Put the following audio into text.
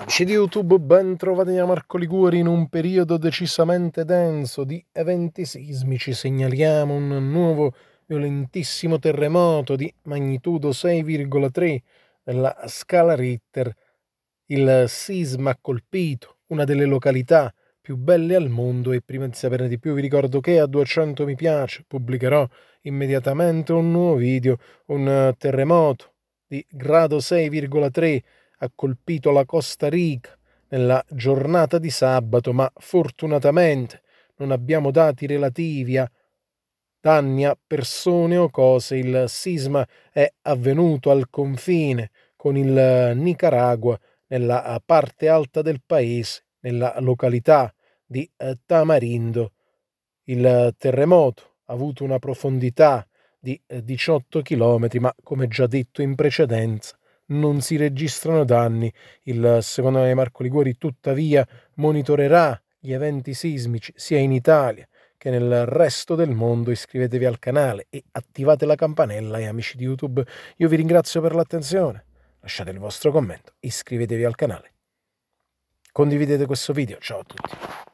Amici di YouTube, ben trovati da Marco Liguori in un periodo decisamente denso di eventi sismici. Segnaliamo un nuovo violentissimo terremoto di magnitudo 6,3 nella scala Ritter. Il sisma ha colpito una delle località più belle al mondo e prima di saperne di più vi ricordo che a 200 mi piace pubblicherò immediatamente un nuovo video, un terremoto di grado 6,3 ha colpito la Costa Rica nella giornata di sabato, ma fortunatamente non abbiamo dati relativi a danni a persone o cose. Il sisma è avvenuto al confine con il eh, Nicaragua, nella eh, parte alta del paese, nella località di eh, Tamarindo. Il terremoto ha avuto una profondità di 18 km, ma come già detto in precedenza, non si registrano danni. Il secondo me Marco Liguori tuttavia monitorerà gli eventi sismici sia in Italia che nel resto del mondo. Iscrivetevi al canale e attivate la campanella e eh, amici di YouTube, io vi ringrazio per l'attenzione. Lasciate il vostro commento, iscrivetevi al canale. Condividete questo video, ciao a tutti.